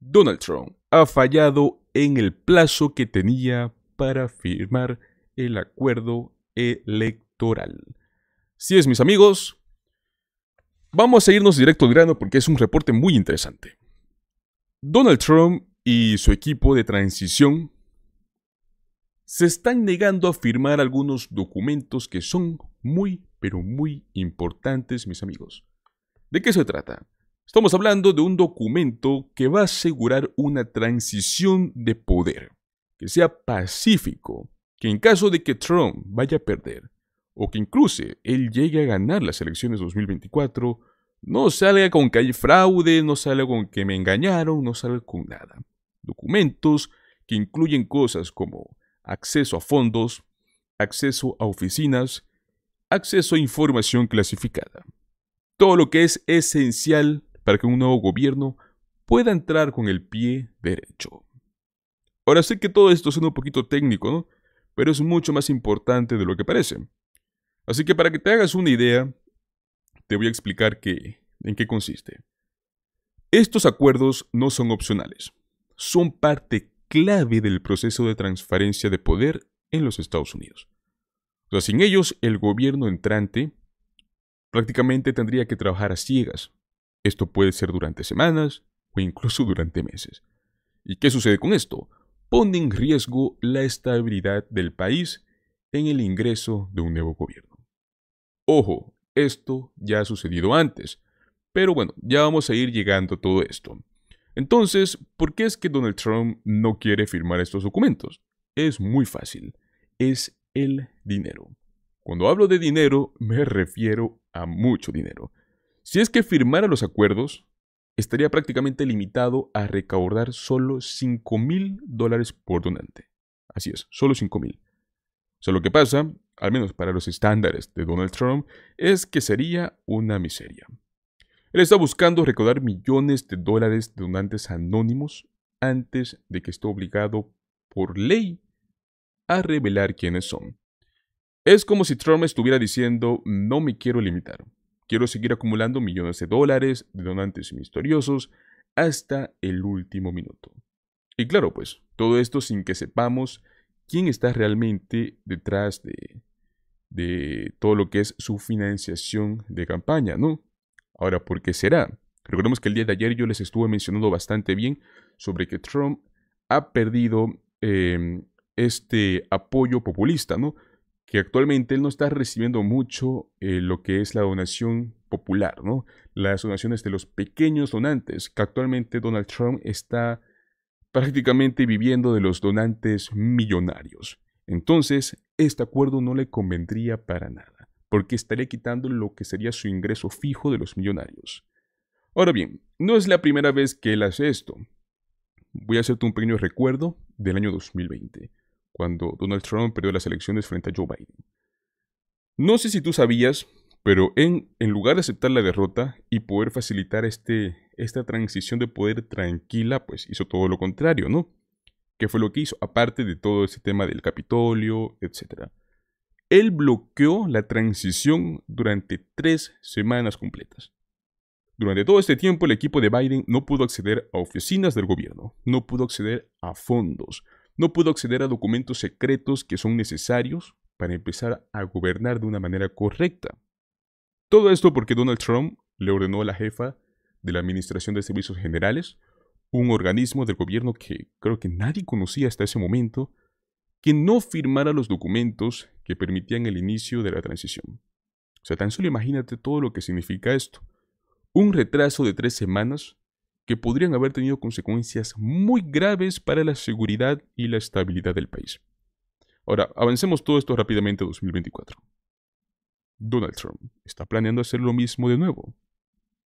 Donald Trump ha fallado en el plazo que tenía para firmar el acuerdo electoral. Si es, mis amigos, vamos a irnos directo al grano porque es un reporte muy interesante. Donald Trump y su equipo de transición se están negando a firmar algunos documentos que son muy, pero muy importantes, mis amigos. ¿De qué se trata? Estamos hablando de un documento que va a asegurar una transición de poder, que sea pacífico, que en caso de que Trump vaya a perder, o que incluso él llegue a ganar las elecciones 2024, no salga con que hay fraude, no salga con que me engañaron, no salga con nada. Documentos que incluyen cosas como acceso a fondos, acceso a oficinas, acceso a información clasificada. Todo lo que es esencial para que un nuevo gobierno pueda entrar con el pie derecho. Ahora sé que todo esto suena un poquito técnico, ¿no? Pero es mucho más importante de lo que parece. Así que para que te hagas una idea, te voy a explicar en qué consiste. Estos acuerdos no son opcionales, son parte clave del proceso de transferencia de poder en los Estados Unidos. sea, sin ellos, el gobierno entrante prácticamente tendría que trabajar a ciegas, esto puede ser durante semanas o incluso durante meses. ¿Y qué sucede con esto? Pone en riesgo la estabilidad del país en el ingreso de un nuevo gobierno. Ojo, esto ya ha sucedido antes, pero bueno, ya vamos a ir llegando a todo esto. Entonces, ¿por qué es que Donald Trump no quiere firmar estos documentos? Es muy fácil, es el dinero. Cuando hablo de dinero, me refiero a mucho dinero. Si es que firmara los acuerdos, estaría prácticamente limitado a recaudar solo 5 mil dólares por donante. Así es, solo $5,000. mil. O sea, lo que pasa, al menos para los estándares de Donald Trump, es que sería una miseria. Él está buscando recaudar millones de dólares de donantes anónimos antes de que esté obligado por ley a revelar quiénes son. Es como si Trump estuviera diciendo, no me quiero limitar. Quiero seguir acumulando millones de dólares de donantes misteriosos hasta el último minuto. Y claro, pues, todo esto sin que sepamos quién está realmente detrás de, todo lo que es su financiación de campaña, ¿no? Ahora, ¿por qué será? Recordemos que el día de ayer yo les estuve mencionando bastante bien sobre que Trump ha perdido em, este apoyo populista, ¿no? que actualmente él no está recibiendo mucho eh, lo que es la donación popular, ¿no? Las donaciones de los pequeños donantes, que actualmente Donald Trump está prácticamente viviendo de los donantes millonarios. Entonces, este acuerdo no le convendría para nada, porque estaría quitando lo que sería su ingreso fijo de los millonarios. Ahora bien, no es la primera vez que él hace esto. Voy a hacerte un pequeño recuerdo del año 2020 cuando Donald Trump perdió las elecciones frente a Joe Biden. No sé si tú sabías, pero en, en lugar de aceptar la derrota y poder facilitar este, esta transición de poder tranquila, pues hizo todo lo contrario, ¿no? Que fue lo que hizo, aparte de todo ese tema del Capitolio, etc. Él bloqueó la transición durante tres semanas completas. Durante todo este tiempo el equipo de Biden no pudo acceder a oficinas del gobierno, no pudo acceder a fondos, no pudo acceder a documentos secretos que son necesarios para empezar a gobernar de una manera correcta. Todo esto porque Donald Trump le ordenó a la jefa de la Administración de Servicios Generales, un organismo del gobierno que creo que nadie conocía hasta ese momento, que no firmara los documentos que permitían el inicio de la transición. O sea, tan solo imagínate todo lo que significa esto. Un retraso de tres semanas que podrían haber tenido consecuencias muy graves para la seguridad y la estabilidad del país. Ahora, avancemos todo esto rápidamente a 2024. Donald Trump está planeando hacer lo mismo de nuevo.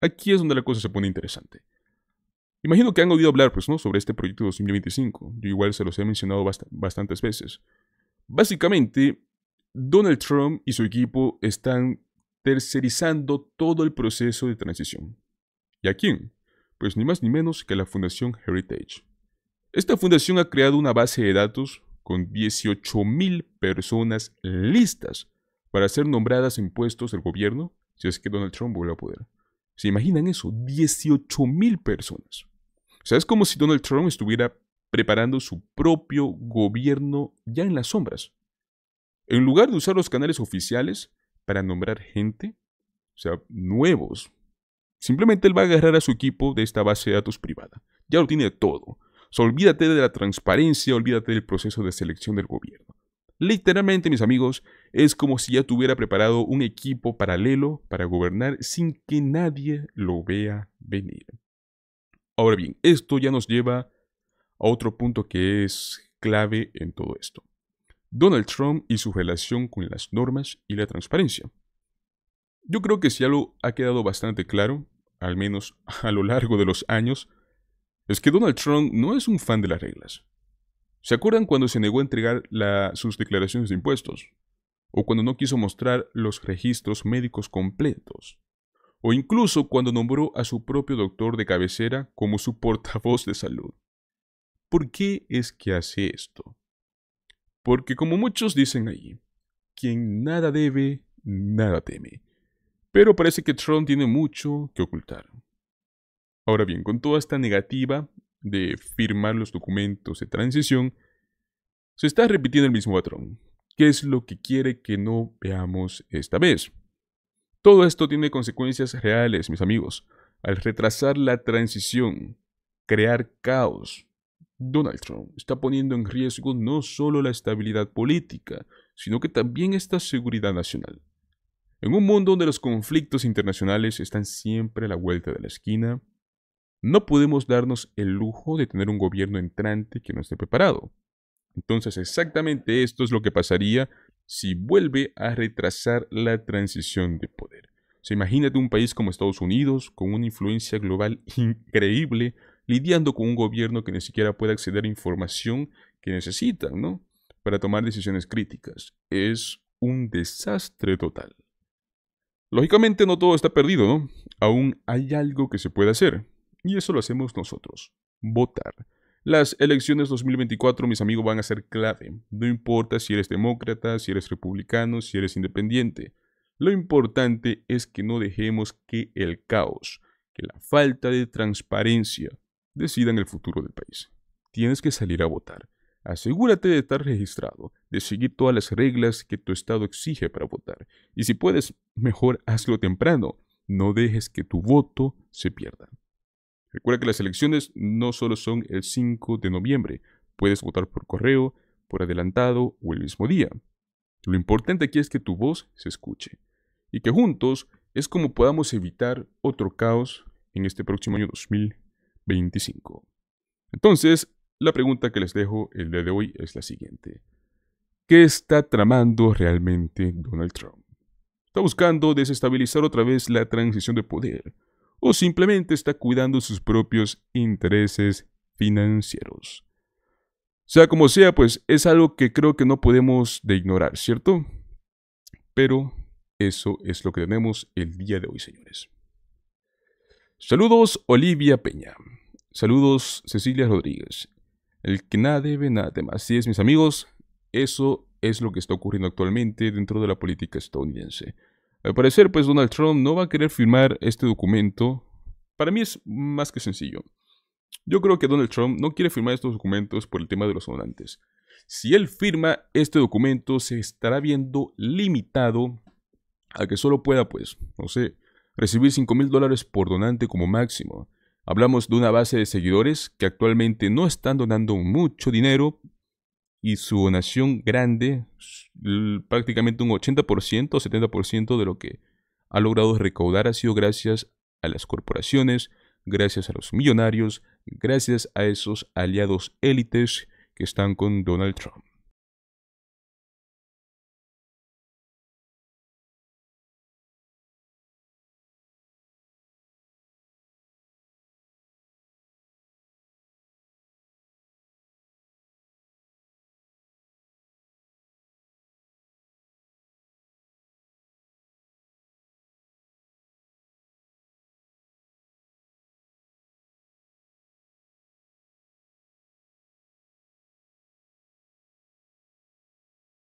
Aquí es donde la cosa se pone interesante. Imagino que han oído hablar, pues, ¿no?, sobre este proyecto de 2025. Yo igual se los he mencionado bastantes veces. Básicamente, Donald Trump y su equipo están tercerizando todo el proceso de transición. ¿Y a quién? pues ni más ni menos que la Fundación Heritage. Esta fundación ha creado una base de datos con 18.000 personas listas para ser nombradas en puestos del gobierno si es que Donald Trump vuelve a poder. ¿Se imaginan eso? 18.000 personas. O sea, es como si Donald Trump estuviera preparando su propio gobierno ya en las sombras. En lugar de usar los canales oficiales para nombrar gente, o sea, nuevos, Simplemente él va a agarrar a su equipo de esta base de datos privada. Ya lo tiene todo. olvídate de la transparencia, olvídate del proceso de selección del gobierno. Literalmente, mis amigos, es como si ya tuviera preparado un equipo paralelo para gobernar sin que nadie lo vea venir. Ahora bien, esto ya nos lleva a otro punto que es clave en todo esto. Donald Trump y su relación con las normas y la transparencia. Yo creo que si algo ha quedado bastante claro al menos a lo largo de los años, es que Donald Trump no es un fan de las reglas. ¿Se acuerdan cuando se negó a entregar sus declaraciones de impuestos? ¿O cuando no quiso mostrar los registros médicos completos? ¿O incluso cuando nombró a su propio doctor de cabecera como su portavoz de salud? ¿Por qué es que hace esto? Porque como muchos dicen allí, quien nada debe, nada teme. Pero parece que Trump tiene mucho que ocultar. Ahora bien, con toda esta negativa de firmar los documentos de transición, se está repitiendo el mismo patrón. ¿Qué es lo que quiere que no veamos esta vez? Todo esto tiene consecuencias reales, mis amigos. Al retrasar la transición, crear caos, Donald Trump está poniendo en riesgo no solo la estabilidad política, sino que también esta seguridad nacional. En un mundo donde los conflictos internacionales están siempre a la vuelta de la esquina, no podemos darnos el lujo de tener un gobierno entrante que no esté preparado. Entonces exactamente esto es lo que pasaría si vuelve a retrasar la transición de poder. Se imagina imagínate un país como Estados Unidos, con una influencia global increíble, lidiando con un gobierno que ni siquiera puede acceder a información que necesitan, ¿no? Para tomar decisiones críticas. Es un desastre total. Lógicamente no todo está perdido, Aún hay algo que se puede hacer. Y eso lo hacemos nosotros. Votar. Las elecciones 2024, mis amigos, van a ser clave. No importa si eres demócrata, si eres republicano, si eres independiente. Lo importante es que no dejemos que el caos, que la falta de transparencia, decidan el futuro del país. Tienes que salir a votar. Asegúrate de estar registrado, de seguir todas las reglas que tu estado exige para votar, y si puedes, mejor hazlo temprano, no dejes que tu voto se pierda. Recuerda que las elecciones no solo son el 5 de noviembre, puedes votar por correo, por adelantado o el mismo día. Lo importante aquí es que tu voz se escuche y que juntos es como podamos evitar otro caos en este próximo año 2025. Entonces, la pregunta que les dejo el día de hoy es la siguiente. ¿Qué está tramando realmente Donald Trump? ¿Está buscando desestabilizar otra vez la transición de poder? ¿O simplemente está cuidando sus propios intereses financieros? Sea como sea, pues es algo que creo que no podemos de ignorar, ¿cierto? Pero eso es lo que tenemos el día de hoy, señores. Saludos Olivia Peña. Saludos Cecilia Rodríguez. El que nada debe, nada más. Así es, mis amigos, eso es lo que está ocurriendo actualmente dentro de la política estadounidense. Al parecer, pues Donald Trump no va a querer firmar este documento. Para mí es más que sencillo. Yo creo que Donald Trump no quiere firmar estos documentos por el tema de los donantes. Si él firma este documento, se estará viendo limitado a que solo pueda, pues, no sé, recibir 5 mil dólares por donante como máximo. Hablamos de una base de seguidores que actualmente no están donando mucho dinero y su donación grande, prácticamente un 80% o 70% de lo que ha logrado recaudar ha sido gracias a las corporaciones, gracias a los millonarios, gracias a esos aliados élites que están con Donald Trump.